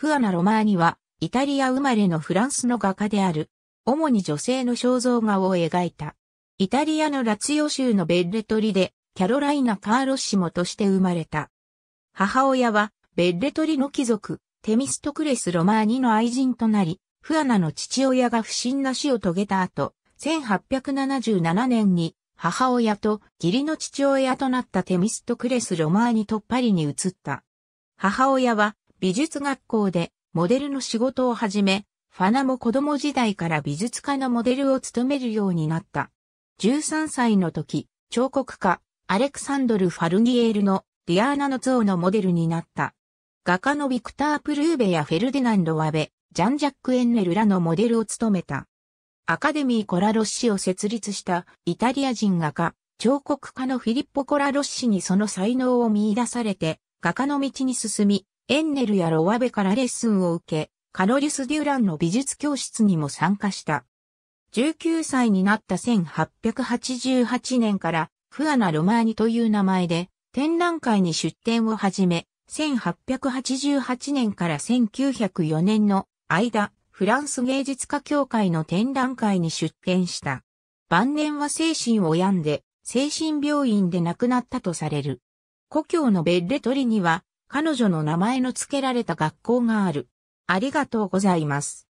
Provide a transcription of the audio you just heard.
フアナ・ロマーニは、イタリア生まれのフランスの画家である。主に女性の肖像画を描いた。イタリアのラツヨ州のベッレトリで、キャロライナ・カーロッシモとして生まれた。母親は、ベッレトリの貴族、テミストクレス・ロマーニの愛人となり、フアナの父親が不審な死を遂げた後、1877年に母親と義理の父親となったテミストクレス・ロマーニとパリに移った。母親は美術学校でモデルの仕事を始め、ファナも子供時代から美術家のモデルを務めるようになった。13歳の時、彫刻家、アレクサンドル・ファルニエールのディアーナの像のモデルになった。画家のビクター・プルーベやフェルディナンド・ワベ、ジャン・ジャック・エンネルらのモデルを務めた。アカデミー・コラ・ロッシを設立したイタリア人画家、彫刻家のフィリッポ・コラ・ロッシにその才能を見出されて、画家の道に進み、エンネルやロワベからレッスンを受け、カロリス・デュランの美術教室にも参加した。19歳になった1888年から、フアナ・ロマーニという名前で、展覧会に出展を始め、1888年から1904年の間、フランス芸術家協会の展覧会に出展した。晩年は精神を病んで、精神病院で亡くなったとされる。故郷のベッレトリには、彼女の名前の付けられた学校がある。ありがとうございます。